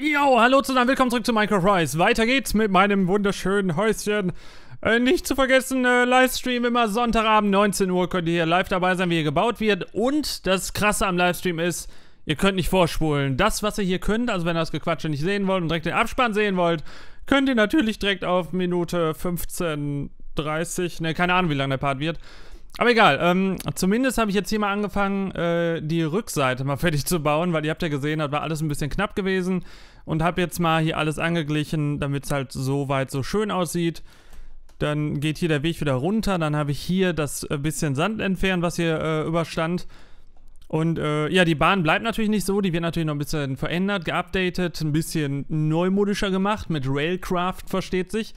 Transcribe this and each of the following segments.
Yo, hallo zusammen, willkommen zurück zu Minecraft Rise. Weiter geht's mit meinem wunderschönen Häuschen. Äh, nicht zu vergessen, äh, Livestream immer Sonntagabend, 19 Uhr könnt ihr hier live dabei sein, wie hier gebaut wird. Und das Krasse am Livestream ist, ihr könnt nicht vorspulen. Das, was ihr hier könnt, also wenn ihr das Gequatsche nicht sehen wollt und direkt den Abspann sehen wollt, könnt ihr natürlich direkt auf Minute 15, 30, ne, keine Ahnung, wie lang der Part wird, aber egal, ähm, zumindest habe ich jetzt hier mal angefangen, äh, die Rückseite mal fertig zu bauen, weil ihr habt ja gesehen, das war alles ein bisschen knapp gewesen und habe jetzt mal hier alles angeglichen, damit es halt so weit so schön aussieht. Dann geht hier der Weg wieder runter, dann habe ich hier das äh, bisschen Sand entfernt, was hier äh, überstand. Und äh, ja, die Bahn bleibt natürlich nicht so, die wird natürlich noch ein bisschen verändert, geupdatet, ein bisschen neumodischer gemacht, mit Railcraft, versteht sich.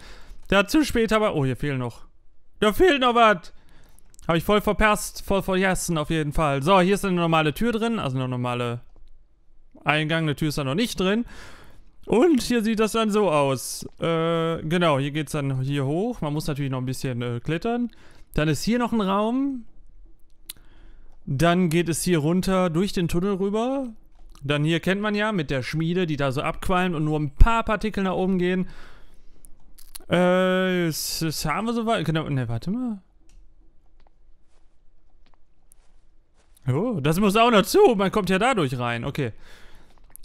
Dazu später aber... Oh, hier fehlt noch... Da fehlt noch was! Habe ich voll verpasst, voll vergessen auf jeden Fall. So, hier ist eine normale Tür drin, also eine normale Eingang, eine Tür ist da noch nicht drin. Und hier sieht das dann so aus. Äh, genau, hier geht es dann hier hoch. Man muss natürlich noch ein bisschen äh, klettern. Dann ist hier noch ein Raum. Dann geht es hier runter durch den Tunnel rüber. Dann hier kennt man ja mit der Schmiede, die da so abqualmt und nur ein paar Partikel nach oben gehen. Äh, das haben wir soweit. Genau, ne, warte mal. Oh, das muss auch noch zu. Man kommt ja dadurch rein. Okay.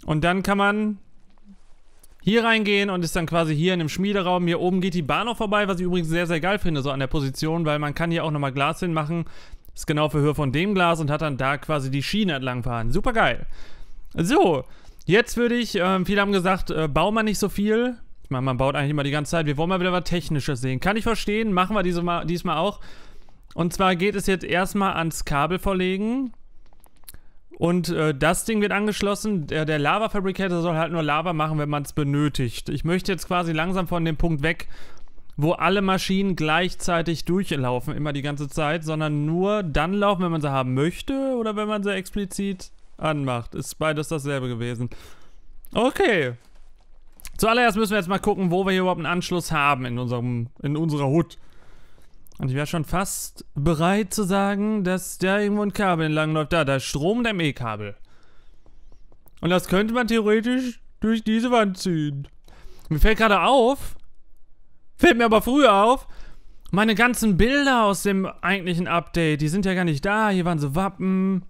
Und dann kann man hier reingehen und ist dann quasi hier in dem Schmiederaum. Hier oben geht die Bahn noch vorbei, was ich übrigens sehr, sehr geil finde, so an der Position, weil man kann hier auch nochmal Glas hinmachen. Ist genau für Höhe von dem Glas und hat dann da quasi die Schiene entlang fahren. Super geil. So, jetzt würde ich, äh, viele haben gesagt, äh, bau mal nicht so viel. Ich meine, man baut eigentlich immer die ganze Zeit. Wir wollen mal wieder was Technisches sehen. Kann ich verstehen, machen wir diesmal, diesmal auch. Und zwar geht es jetzt erstmal ans Kabel verlegen. Und äh, das Ding wird angeschlossen. Der, der Lava Fabricator soll halt nur Lava machen, wenn man es benötigt. Ich möchte jetzt quasi langsam von dem Punkt weg, wo alle Maschinen gleichzeitig durchlaufen, immer die ganze Zeit, sondern nur dann laufen, wenn man sie haben möchte oder wenn man sie explizit anmacht. Ist beides dasselbe gewesen. Okay. Zuallererst müssen wir jetzt mal gucken, wo wir hier überhaupt einen Anschluss haben in, unserem, in unserer Hut. Und ich wäre schon fast bereit zu sagen, dass da irgendwo ein Kabel entlang läuft. Da, da ist Strom und ME-Kabel. Und das könnte man theoretisch durch diese Wand ziehen. Mir fällt gerade auf, fällt mir aber früher auf, meine ganzen Bilder aus dem eigentlichen Update, die sind ja gar nicht da. Hier waren so Wappen.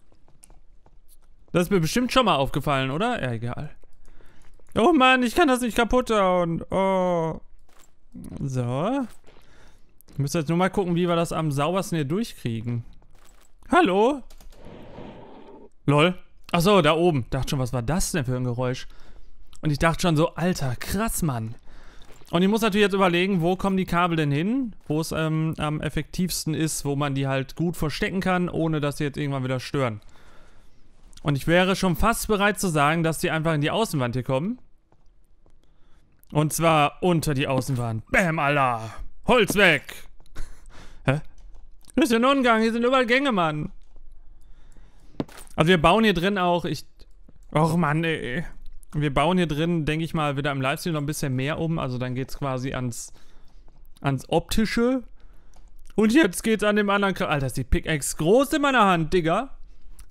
Das ist mir bestimmt schon mal aufgefallen, oder? Ja, egal. Oh Mann, ich kann das nicht kaputt hauen. Oh. So. Ich müsste jetzt nur mal gucken, wie wir das am saubersten hier durchkriegen. Hallo? Lol. Achso, da oben. Dachte schon, was war das denn für ein Geräusch? Und ich dachte schon so, Alter, krass, Mann. Und ich muss natürlich jetzt überlegen, wo kommen die Kabel denn hin? Wo es ähm, am effektivsten ist, wo man die halt gut verstecken kann, ohne dass sie jetzt irgendwann wieder stören. Und ich wäre schon fast bereit zu sagen, dass die einfach in die Außenwand hier kommen. Und zwar unter die Außenwand. Bäm, Allah! Holz weg! Das ist ja ein Ungang, hier sind überall Gänge, Mann. Also wir bauen hier drin auch, ich... Och Mann, ey. Wir bauen hier drin, denke ich mal, wieder im Livestream noch ein bisschen mehr um. Also dann geht's quasi ans... ans Optische. Und jetzt geht's an dem anderen... Kram. Alter, ist die Pickaxe groß in meiner Hand, Digga.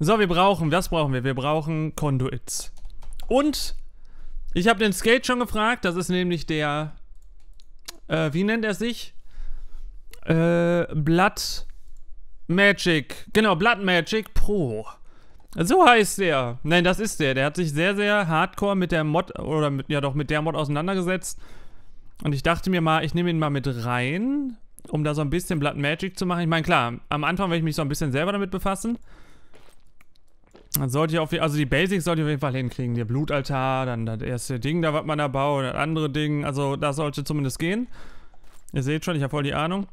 So, wir brauchen... Was brauchen wir? Wir brauchen Conduits. Und... Ich habe den Skate schon gefragt. Das ist nämlich der... Äh, wie nennt er sich? Äh, Blatt... Magic. Genau, Blood Magic Pro. So heißt der. Nein, das ist der. Der hat sich sehr, sehr hardcore mit der Mod, oder mit, ja doch, mit der Mod auseinandergesetzt. Und ich dachte mir mal, ich nehme ihn mal mit rein, um da so ein bisschen Blood Magic zu machen. Ich meine, klar, am Anfang werde ich mich so ein bisschen selber damit befassen. Dann sollte ich auf jeden also die Basics sollte ich auf jeden Fall hinkriegen. Der Blutaltar, dann das erste Ding da, was man da baut, das andere Ding. Also, das sollte zumindest gehen. Ihr seht schon, ich habe voll die Ahnung.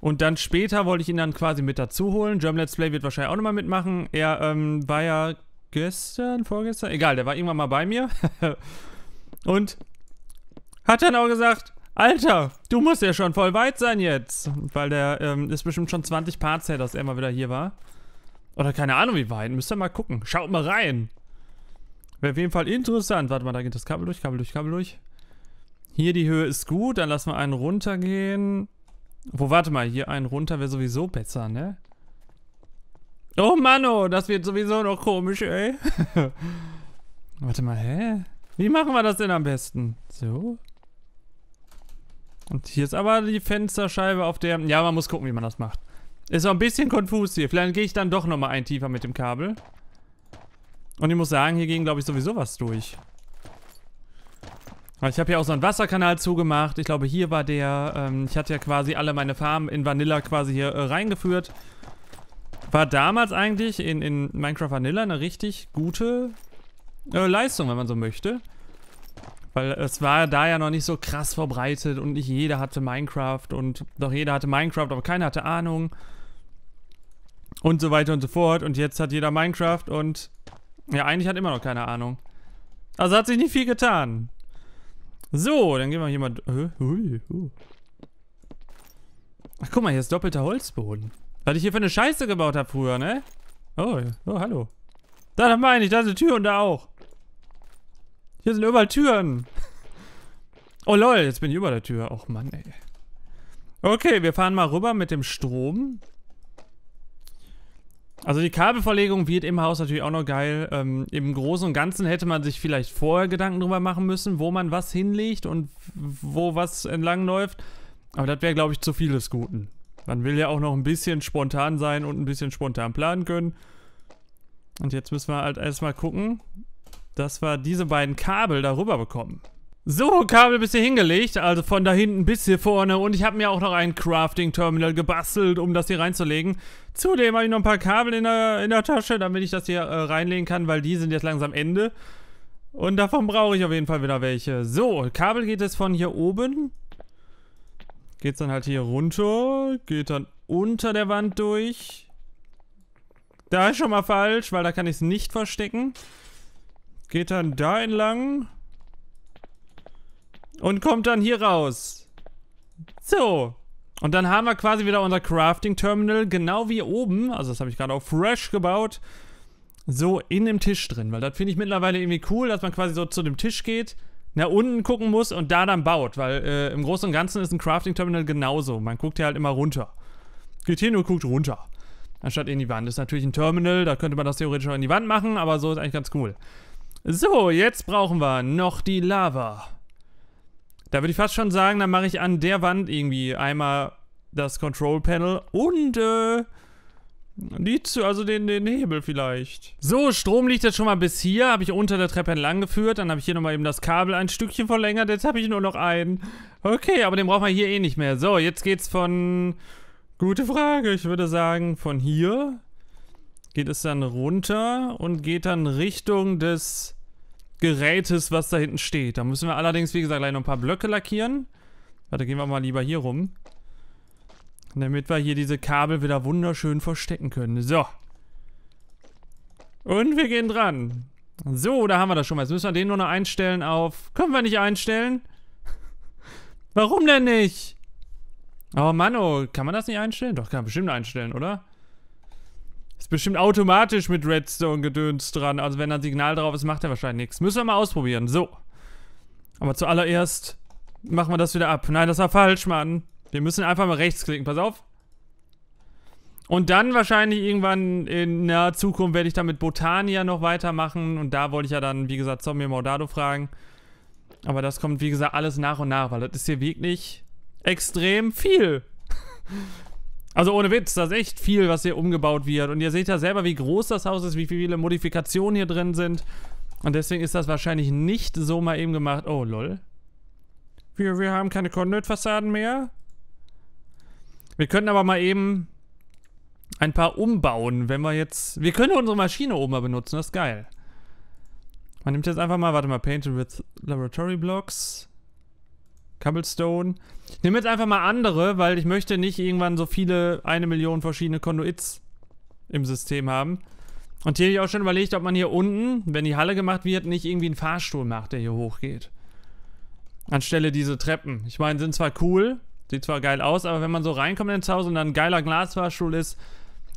Und dann später wollte ich ihn dann quasi mit dazu holen. German Let's Play wird wahrscheinlich auch nochmal mitmachen. Er ähm, war ja gestern, vorgestern, egal, der war irgendwann mal bei mir. und hat dann auch gesagt, Alter, du musst ja schon voll weit sein jetzt. Weil der ähm, ist bestimmt schon 20 Parts her, dass er mal wieder hier war. Oder keine Ahnung wie weit, müsst ihr mal gucken. Schaut mal rein. Wäre auf jeden Fall interessant. Warte mal, da geht das Kabel durch, Kabel durch, Kabel durch. Hier die Höhe ist gut, dann lassen wir einen runtergehen. Obwohl, warte mal, hier einen runter wäre sowieso besser, ne? Oh Mann, oh, das wird sowieso noch komisch, ey. warte mal, hä? Wie machen wir das denn am besten? So. Und hier ist aber die Fensterscheibe, auf der... Ja, man muss gucken, wie man das macht. Ist auch ein bisschen konfus hier. Vielleicht gehe ich dann doch nochmal ein tiefer mit dem Kabel. Und ich muss sagen, hier ging, glaube ich, sowieso was durch. Ich habe ja auch so einen Wasserkanal zugemacht. Ich glaube, hier war der. Ähm, ich hatte ja quasi alle meine Farben in Vanilla quasi hier äh, reingeführt. War damals eigentlich in, in Minecraft Vanilla eine richtig gute äh, Leistung, wenn man so möchte. Weil es war da ja noch nicht so krass verbreitet und nicht jeder hatte Minecraft und doch jeder hatte Minecraft, aber keiner hatte Ahnung. Und so weiter und so fort. Und jetzt hat jeder Minecraft und ja, eigentlich hat immer noch keine Ahnung. Also hat sich nicht viel getan. So, dann gehen wir hier mal... Ach, guck mal, hier ist doppelter Holzboden. Was ich hier für eine Scheiße gebaut habe früher, ne? Oh, oh, hallo. Da meine ich, da ist eine Tür und da auch. Hier sind überall Türen. Oh lol, jetzt bin ich über der Tür. Och Mann, ey. Okay, wir fahren mal rüber mit dem Strom. Also die Kabelverlegung wird im Haus natürlich auch noch geil. Ähm, Im Großen und Ganzen hätte man sich vielleicht vorher Gedanken drüber machen müssen, wo man was hinlegt und wo was entlang läuft. Aber das wäre, glaube ich, zu viel des Guten. Man will ja auch noch ein bisschen spontan sein und ein bisschen spontan planen können. Und jetzt müssen wir halt erstmal gucken, dass wir diese beiden Kabel darüber bekommen. So, Kabel bis hier hingelegt, also von da hinten bis hier vorne und ich habe mir auch noch ein Crafting-Terminal gebastelt, um das hier reinzulegen. Zudem habe ich noch ein paar Kabel in der, in der Tasche, damit ich das hier äh, reinlegen kann, weil die sind jetzt langsam Ende. Und davon brauche ich auf jeden Fall wieder welche. So, Kabel geht es von hier oben. Geht es dann halt hier runter, geht dann unter der Wand durch. Da ist schon mal falsch, weil da kann ich es nicht verstecken. Geht dann da entlang und kommt dann hier raus. So. Und dann haben wir quasi wieder unser Crafting Terminal, genau wie oben, also das habe ich gerade auch fresh gebaut, so in dem Tisch drin. Weil das finde ich mittlerweile irgendwie cool, dass man quasi so zu dem Tisch geht, nach unten gucken muss und da dann baut. Weil äh, im Großen und Ganzen ist ein Crafting Terminal genauso. Man guckt ja halt immer runter. Geht hin und guckt runter. Anstatt in die Wand. Das ist natürlich ein Terminal, da könnte man das theoretisch auch in die Wand machen, aber so ist eigentlich ganz cool. So, jetzt brauchen wir noch die Lava. Da würde ich fast schon sagen, dann mache ich an der Wand irgendwie einmal das Control Panel und äh, die zu, also den, den Hebel vielleicht. So, Strom liegt jetzt schon mal bis hier. Habe ich unter der Treppe entlang geführt. Dann habe ich hier nochmal eben das Kabel ein Stückchen verlängert. Jetzt habe ich nur noch einen. Okay, aber den brauchen wir hier eh nicht mehr. So, jetzt geht's von... Gute Frage. Ich würde sagen, von hier geht es dann runter und geht dann Richtung des Gerätes, was da hinten steht. Da müssen wir allerdings, wie gesagt, gleich noch ein paar Blöcke lackieren. Warte, gehen wir mal lieber hier rum. Damit wir hier diese Kabel wieder wunderschön verstecken können. So. Und wir gehen dran. So, da haben wir das schon mal. Jetzt müssen wir den nur noch einstellen auf... Können wir nicht einstellen? Warum denn nicht? Oh Mann, oh, kann man das nicht einstellen? Doch, kann man bestimmt einstellen, oder? Ist bestimmt automatisch mit Redstone-Gedöns dran. Also wenn da ein Signal drauf ist, macht er wahrscheinlich nichts. Müssen wir mal ausprobieren. So. Aber zuallererst machen wir das wieder ab. Nein, das war falsch, Mann. Wir müssen einfach mal rechts klicken. Pass auf. Und dann wahrscheinlich irgendwann in naher Zukunft werde ich dann mit Botania noch weitermachen. Und da wollte ich ja dann, wie gesagt, Zombie Mordado fragen. Aber das kommt, wie gesagt, alles nach und nach, weil das ist hier wirklich extrem viel. Also ohne Witz, das ist echt viel, was hier umgebaut wird. Und ihr seht ja selber, wie groß das Haus ist, wie viele Modifikationen hier drin sind. Und deswegen ist das wahrscheinlich nicht so mal eben gemacht. Oh, lol. Wir, wir haben keine Conduit-Fassaden mehr. Wir können aber mal eben ein paar umbauen, wenn wir jetzt... Wir können unsere Maschine oben mal benutzen, das ist geil. Man nimmt jetzt einfach mal, warte mal, Painted with Laboratory Blocks. Cobblestone. Ich nehme jetzt einfach mal andere, weil ich möchte nicht irgendwann so viele, eine Million verschiedene Konduits im System haben. Und hier habe ich auch schon überlegt, ob man hier unten, wenn die Halle gemacht wird, nicht irgendwie einen Fahrstuhl macht, der hier hochgeht. Anstelle diese Treppen. Ich meine, sind zwar cool, sieht zwar geil aus, aber wenn man so reinkommt ins Haus und dann ein geiler Glasfahrstuhl ist,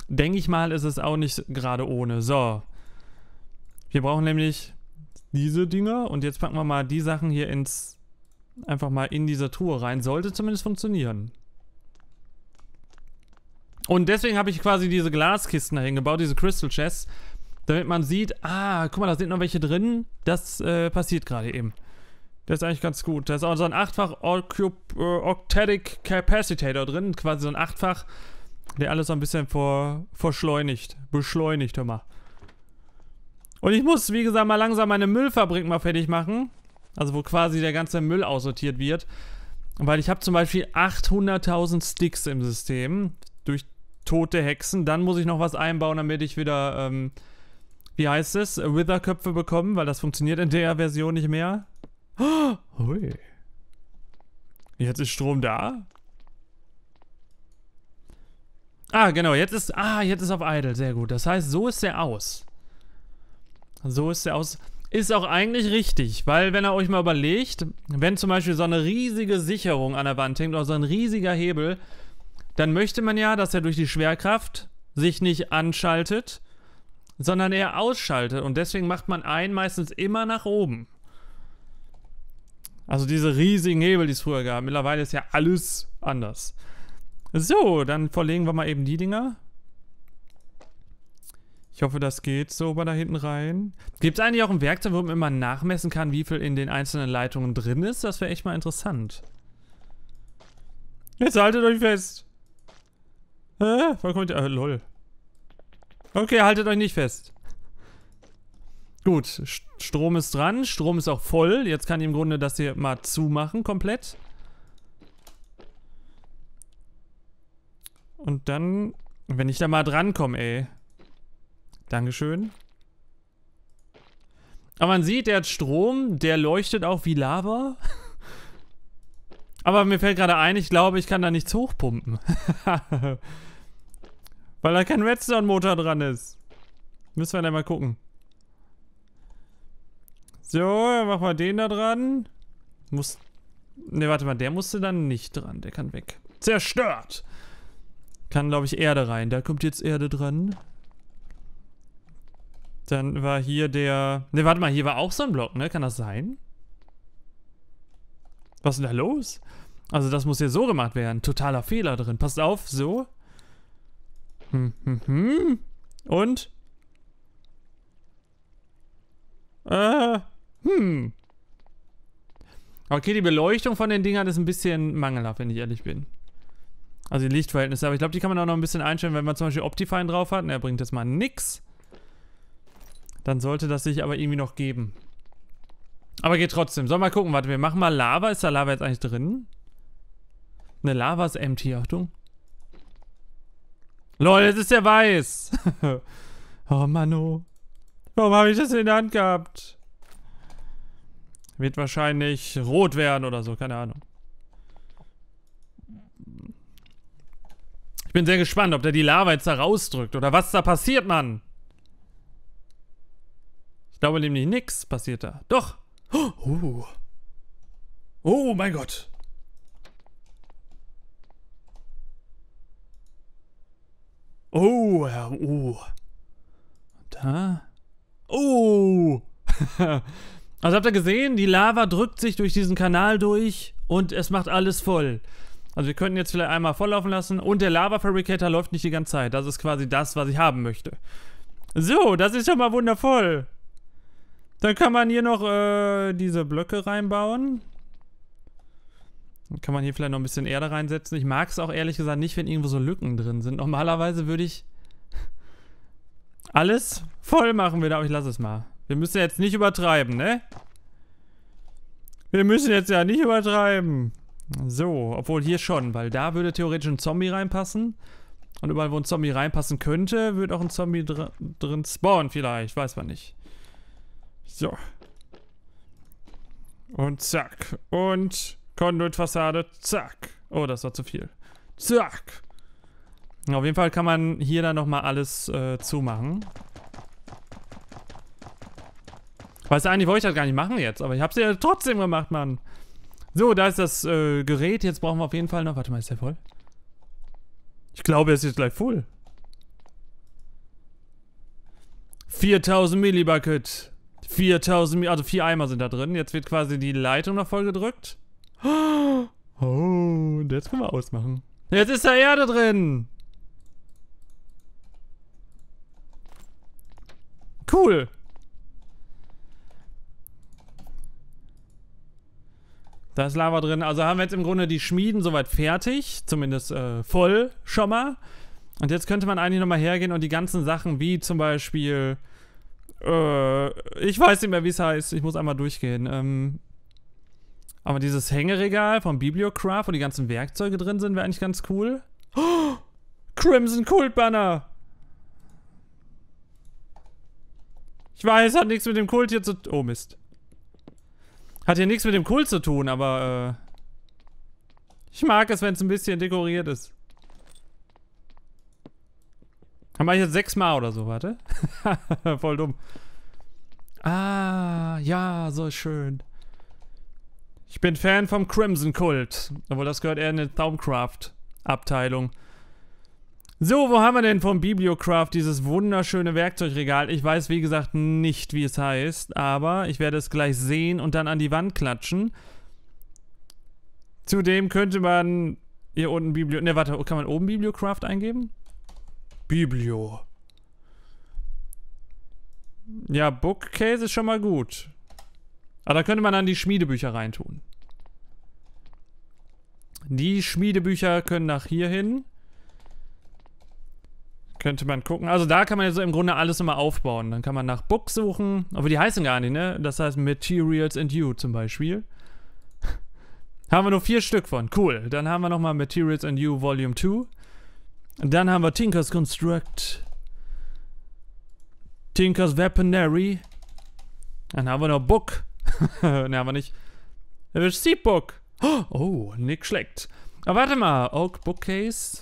denke ich mal, ist es auch nicht gerade ohne. So. Wir brauchen nämlich diese Dinger und jetzt packen wir mal die Sachen hier ins Einfach mal in dieser Truhe rein. Sollte zumindest funktionieren. Und deswegen habe ich quasi diese Glaskisten dahin gebaut, diese Crystal Chests, damit man sieht, ah, guck mal, da sind noch welche drin. Das äh, passiert gerade eben. Das ist eigentlich ganz gut. Da ist auch so ein achtfach äh, Octetic Capacitator drin, quasi so ein achtfach, der alles so ein bisschen vor, verschleunigt, beschleunigt, hör mal. Und ich muss, wie gesagt, mal langsam meine Müllfabrik mal fertig machen. Also wo quasi der ganze Müll aussortiert wird. Weil ich habe zum Beispiel 800.000 Sticks im System durch tote Hexen. Dann muss ich noch was einbauen, damit ich wieder, ähm, wie heißt es, Wither-Köpfe bekomme, weil das funktioniert in der Version nicht mehr. Oh, hui. Jetzt ist Strom da. Ah, genau, jetzt ist, ah, jetzt ist auf Idle, sehr gut. Das heißt, so ist er aus. So ist er aus. Ist auch eigentlich richtig, weil wenn ihr euch mal überlegt, wenn zum Beispiel so eine riesige Sicherung an der Wand hängt oder so ein riesiger Hebel, dann möchte man ja, dass er durch die Schwerkraft sich nicht anschaltet, sondern eher ausschaltet. Und deswegen macht man einen meistens immer nach oben. Also diese riesigen Hebel, die es früher gab. Mittlerweile ist ja alles anders. So, dann verlegen wir mal eben die Dinger. Ich hoffe, das geht so bei da hinten rein. Gibt es eigentlich auch ein Werkzeug, wo man nachmessen kann, wie viel in den einzelnen Leitungen drin ist? Das wäre echt mal interessant. Jetzt haltet euch fest. Hä? Vollkommen... Äh, lol. Okay, haltet euch nicht fest. Gut, St Strom ist dran. Strom ist auch voll. Jetzt kann ich im Grunde das hier mal zumachen komplett. Und dann, wenn ich da mal drankomme, ey. Dankeschön. Aber man sieht, der hat Strom, der leuchtet auch wie Lava. Aber mir fällt gerade ein, ich glaube, ich kann da nichts hochpumpen. Weil da kein Redstone-Motor dran ist. Müssen wir dann mal gucken. So, dann machen wir den da dran. Muss... Ne, warte mal, der musste dann nicht dran. Der kann weg. Zerstört! Kann, glaube ich, Erde rein. Da kommt jetzt Erde dran. Dann war hier der... Ne, warte mal, hier war auch so ein Block, ne? Kann das sein? Was ist denn da los? Also das muss hier so gemacht werden. Totaler Fehler drin. Passt auf, so. Hm, hm, hm. Und? Äh, hm. Okay, die Beleuchtung von den Dingern ist ein bisschen mangelhaft, wenn ich ehrlich bin. Also die Lichtverhältnisse. Aber ich glaube, die kann man auch noch ein bisschen einstellen, wenn man zum Beispiel Optifine drauf hat. Ne, er bringt jetzt mal nichts. Dann sollte das sich aber irgendwie noch geben. Aber geht trotzdem. Sollen wir mal gucken. Warte, wir machen mal Lava. Ist da Lava jetzt eigentlich drin? Eine Lava ist empty. Achtung. Lol, jetzt ist der weiß. oh, Mann, oh. Warum habe ich das in der Hand gehabt? Wird wahrscheinlich rot werden oder so. Keine Ahnung. Ich bin sehr gespannt, ob der die Lava jetzt da rausdrückt oder was da passiert, Mann glaube nämlich nichts passiert da. Doch. Oh. Oh mein Gott. Oh, ja, oh. Da. Oh. also habt ihr gesehen, die Lava drückt sich durch diesen Kanal durch und es macht alles voll. Also wir könnten jetzt vielleicht einmal volllaufen lassen und der Lava Fabricator läuft nicht die ganze Zeit. Das ist quasi das, was ich haben möchte. So, das ist schon mal wundervoll. Dann kann man hier noch äh, diese Blöcke reinbauen. Dann kann man hier vielleicht noch ein bisschen Erde reinsetzen. Ich mag es auch ehrlich gesagt nicht, wenn irgendwo so Lücken drin sind. Normalerweise würde ich alles voll machen wieder, aber ich lasse es mal. Wir müssen jetzt nicht übertreiben, ne? Wir müssen jetzt ja nicht übertreiben. So, obwohl hier schon, weil da würde theoretisch ein Zombie reinpassen. Und überall, wo ein Zombie reinpassen könnte, würde auch ein Zombie dr drin spawnen vielleicht. Weiß man nicht. So. Und zack. Und Conduit-Fassade. Zack. Oh, das war zu viel. Zack. Auf jeden Fall kann man hier dann nochmal alles äh, zumachen. Weißt du, eigentlich wollte ich das gar nicht machen jetzt, aber ich hab's ja trotzdem gemacht, Mann. So, da ist das äh, Gerät. Jetzt brauchen wir auf jeden Fall noch... Warte mal, ist der voll? Ich glaube, er ist jetzt gleich voll. 4000 Millibucket. 4000, also vier Eimer sind da drin. Jetzt wird quasi die Leitung noch voll gedrückt. Oh, und jetzt können wir ausmachen. Jetzt ist da Erde drin. Cool. Da ist Lava drin. Also haben wir jetzt im Grunde die Schmieden soweit fertig. Zumindest äh, voll schon mal. Und jetzt könnte man eigentlich nochmal hergehen und die ganzen Sachen wie zum Beispiel äh, ich weiß nicht mehr, wie es heißt. Ich muss einmal durchgehen. Ähm, aber dieses Hängeregal von Bibliocraft, wo die ganzen Werkzeuge drin sind, wäre eigentlich ganz cool. Oh, Crimson Cult Banner! Ich weiß, hat nichts mit dem Kult hier zu tun. Oh, Mist. Hat hier nichts mit dem Kult zu tun, aber äh, ich mag es, wenn es ein bisschen dekoriert ist. Haben wir ich sechs Mal oder so, warte. Voll dumm. Ah, ja, so schön. Ich bin Fan vom Crimson Kult. Obwohl, das gehört eher in die Thumbcraft-Abteilung. So, wo haben wir denn vom Bibliocraft dieses wunderschöne Werkzeugregal? Ich weiß, wie gesagt, nicht, wie es heißt, aber ich werde es gleich sehen und dann an die Wand klatschen. Zudem könnte man hier unten Bibliocraft... Ne, warte, kann man oben Bibliocraft eingeben? Biblio. Ja, Bookcase ist schon mal gut. Aber da könnte man dann die Schmiedebücher reintun. Die Schmiedebücher können nach hier hin. Könnte man gucken. Also da kann man jetzt im Grunde alles nochmal aufbauen. Dann kann man nach Book suchen. Aber die heißen gar nicht, ne? Das heißt Materials and You zum Beispiel. haben wir nur vier Stück von. Cool. Dann haben wir nochmal Materials and You Volume 2. Dann haben wir Tinkers Construct. Tinkers Weaponary. Dann haben wir noch Book. ne, haben wir nicht. Receipt Book. Oh, nicht schlecht. Aber warte mal. Oak Bookcase.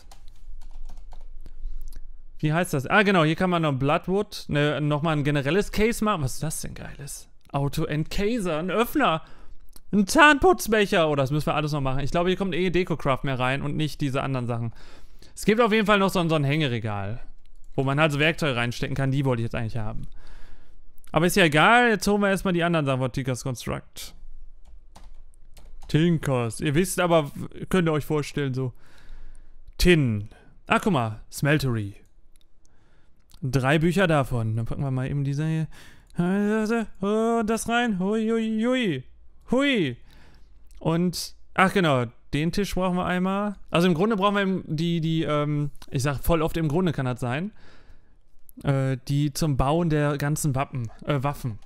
Wie heißt das? Ah, genau. Hier kann man noch Bloodwood. Ne, nochmal ein generelles Case machen. Was ist das denn Geiles? Auto-Encaser. Ein Öffner. Ein Zahnputzbecher. Oh, das müssen wir alles noch machen. Ich glaube, hier kommt eh Deco-Craft mehr rein und nicht diese anderen Sachen. Es gibt auf jeden Fall noch so, so ein Hängeregal, wo man halt so Werkzeuge reinstecken kann. Die wollte ich jetzt eigentlich haben. Aber ist ja egal, jetzt holen wir erstmal die anderen Sachen von Tinkers Construct. Tinkers. Ihr wisst aber, könnt ihr euch vorstellen, so. Tin. Ach, guck mal. Smeltery. Drei Bücher davon. Dann packen wir mal eben diese hier. Und das rein. Hui, hui, hui. Hui. Und, ach genau, den Tisch brauchen wir einmal. Also im Grunde brauchen wir die, die, ähm, ich sag voll oft im Grunde kann das sein. Äh, die zum Bauen der ganzen Wappen, äh, Waffen.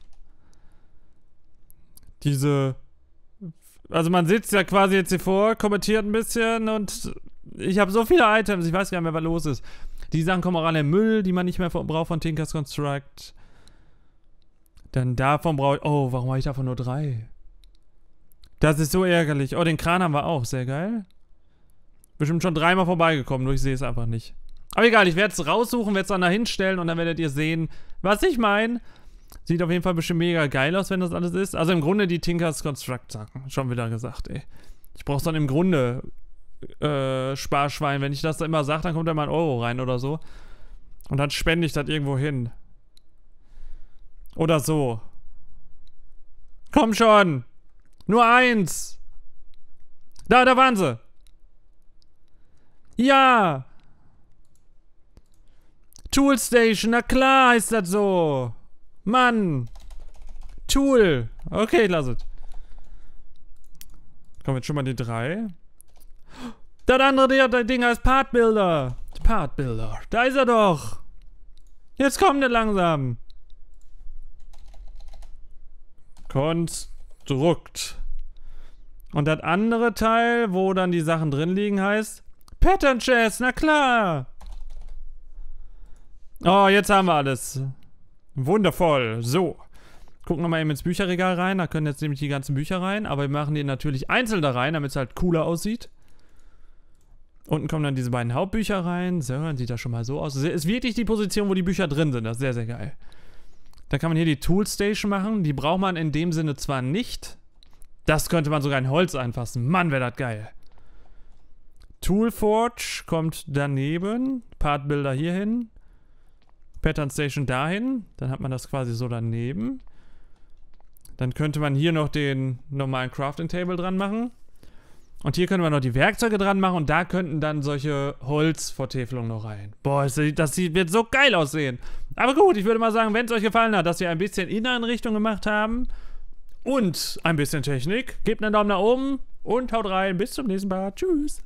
Diese. Also man sitzt ja quasi jetzt hier vor, kommentiert ein bisschen und ich habe so viele Items, ich weiß gar nicht mehr, was los ist. Die Sachen kommen auch alle im Müll, die man nicht mehr braucht von Tinkers Construct. Dann davon brauche ich. Oh, warum habe ich davon nur drei? Das ist so ärgerlich. Oh, den Kran haben wir auch. Sehr geil. Bestimmt schon dreimal vorbeigekommen, nur ich sehe es einfach nicht. Aber egal, ich werde es raussuchen, werde es dann da hinstellen und dann werdet ihr sehen, was ich meine. Sieht auf jeden Fall bestimmt mega geil aus, wenn das alles ist. Also im Grunde die Tinkers Construct Sachen. Schon wieder gesagt, ey. Ich brauche dann im Grunde äh, Sparschwein. Wenn ich das da immer sage, dann kommt da mal ein Euro rein oder so. Und dann spende ich das irgendwo hin. Oder so. Komm schon! Nur eins. Da, da waren sie. Ja. Tool Station, na klar heißt das so. Mann. Tool. Okay, lass es. Kommen jetzt schon mal die drei. Das andere das Ding heißt Part Builder. Part Builder. Da ist er doch. Jetzt kommt er langsam. Konst druckt. Und das andere Teil, wo dann die Sachen drin liegen, heißt Pattern Chess, na klar. Oh, jetzt haben wir alles. Wundervoll. So. Gucken wir mal eben ins Bücherregal rein. Da können jetzt nämlich die ganzen Bücher rein. Aber wir machen die natürlich einzeln da rein, damit es halt cooler aussieht. Unten kommen dann diese beiden Hauptbücher rein. So, dann sieht das schon mal so aus. Es ist wirklich die Position, wo die Bücher drin sind. Das ist sehr, sehr geil. Dann kann man hier die Toolstation machen. Die braucht man in dem Sinne zwar nicht. Das könnte man sogar in Holz einfassen. Mann, wäre das geil. Toolforge kommt daneben. Part Builder hin. Pattern Station dahin. Dann hat man das quasi so daneben. Dann könnte man hier noch den normalen Crafting Table dran machen. Und hier können wir noch die Werkzeuge dran machen und da könnten dann solche Holzvertäfelungen noch rein. Boah, das das sieht, wird so geil aussehen. Aber gut, ich würde mal sagen, wenn es euch gefallen hat, dass wir ein bisschen Inneneinrichtung gemacht haben und ein bisschen Technik, gebt einen Daumen nach oben und haut rein. Bis zum nächsten Mal. Tschüss.